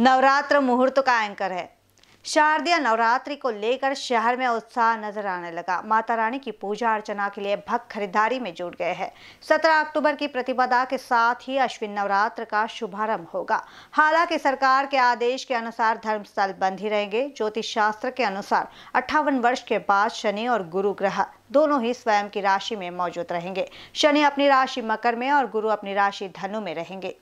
नवरात्र मुहूर्त का एंकर है शारदीय नवरात्रि को लेकर शहर में उत्साह नजर आने लगा माता रानी की पूजा अर्चना के लिए भक्त खरीदारी में जुट गए हैं 17 अक्टूबर की प्रतिपदा के साथ ही अश्विन नवरात्र का शुभारंभ होगा हालांकि सरकार के आदेश के अनुसार धर्मस्थल बंद ही रहेंगे ज्योतिष शास्त्र के अनुसार अट्ठावन वर्ष के बाद शनि और गुरु ग्रह दोनों ही स्वयं की राशि में मौजूद रहेंगे शनि अपनी राशि मकर में और गुरु अपनी राशि धनु में रहेंगे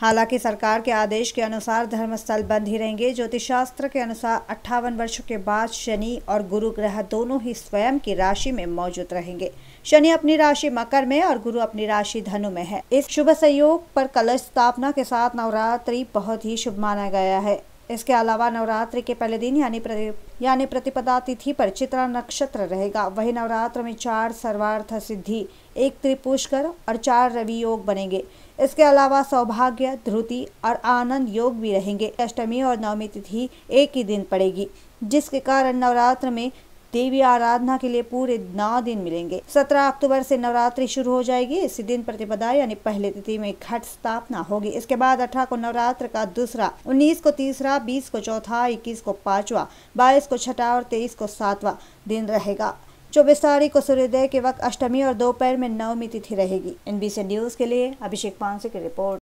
हालांकि सरकार के आदेश के अनुसार धर्मस्थल बंद ही रहेंगे ज्योतिष शास्त्र के अनुसार अट्ठावन वर्षों के बाद शनि और गुरु ग्रह दोनों ही स्वयं की राशि में मौजूद रहेंगे शनि अपनी राशि मकर में और गुरु अपनी राशि धनु में है इस शुभ संयोग पर कलश स्थापना के साथ नवरात्रि बहुत ही शुभ माना गया है इसके अलावा नवरात्र के पहले दिन यानी प्रति यानी प्रतिपदा तिथि पर चित्रा नक्षत्र रहेगा वही नवरात्र में चार सर्वार्थ सिद्धि एक त्रिपुष्कर और चार रवि योग बनेंगे इसके अलावा सौभाग्य ध्रुति और आनंद योग भी रहेंगे अष्टमी और नवमी तिथि एक ही दिन पड़ेगी जिसके कारण नवरात्र में देवी आराधना के लिए पूरे नौ दिन मिलेंगे सत्रह अक्टूबर से नवरात्रि शुरू हो जाएगी इसी दिन प्रतिपदा यानी पहले तिथि में घट स्थापना होगी इसके बाद अठारह को नवरात्र का दूसरा उन्नीस को तीसरा बीस को चौथा इक्कीस को पांचवा बाईस को छठा और तेईस को सातवा दिन रहेगा चौबीस तारीख को सूर्योदय के वक्त अष्टमी और दोपहर में नवमी तिथि रहेगी एनबीसी न्यूज के लिए अभिषेक पांसे की रिपोर्ट